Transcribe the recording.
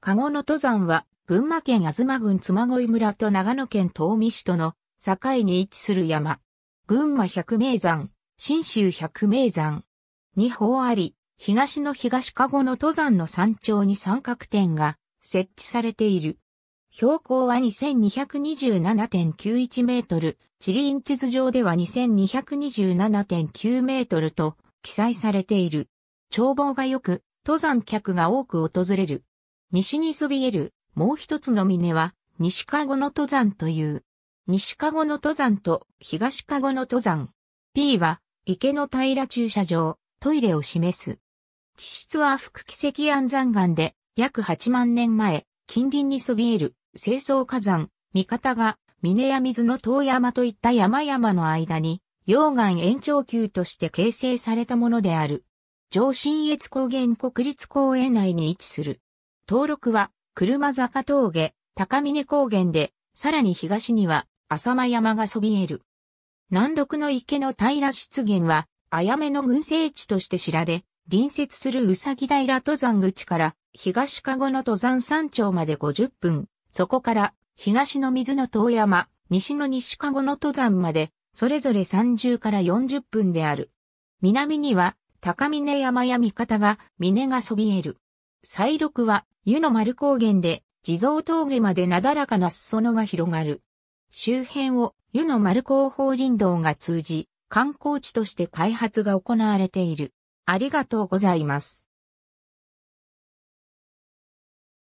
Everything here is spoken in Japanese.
加護の登山は、群馬県東郡妻恋村と長野県東御市との境に位置する山。群馬百名山、新州百名山。二方あり、東の東加護の登山の山頂に三角点が設置されている。標高は2227.91メートル、地理院地図上では2227.9メートルと記載されている。眺望が良く、登山客が多く訪れる。西にそびえるもう一つの峰は西籠の登山という。西籠の登山と東籠の登山。P は池の平駐車場、トイレを示す。地質は福奇石安山岩で約8万年前、近隣にそびえる清掃火山、味方が峰や水の遠山といった山々の間に溶岩延長球として形成されたものである。上信越高原国立公園内に位置する。登録は、車坂峠、高峰高原で、さらに東には、浅間山がそびえる。南麓の池の平湿原は、あやめの群生地として知られ、隣接するうさぎ平登山口から、東かごの登山山頂まで50分、そこから、東の水の遠山、西の西かごの登山まで、それぞれ30から40分である。南には、高峰山や三方が、峰がそびえる。西麓は、湯の丸高原で地蔵峠までなだらかな裾野が広がる。周辺を湯の丸高法林道が通じ、観光地として開発が行われている。ありがとうございます。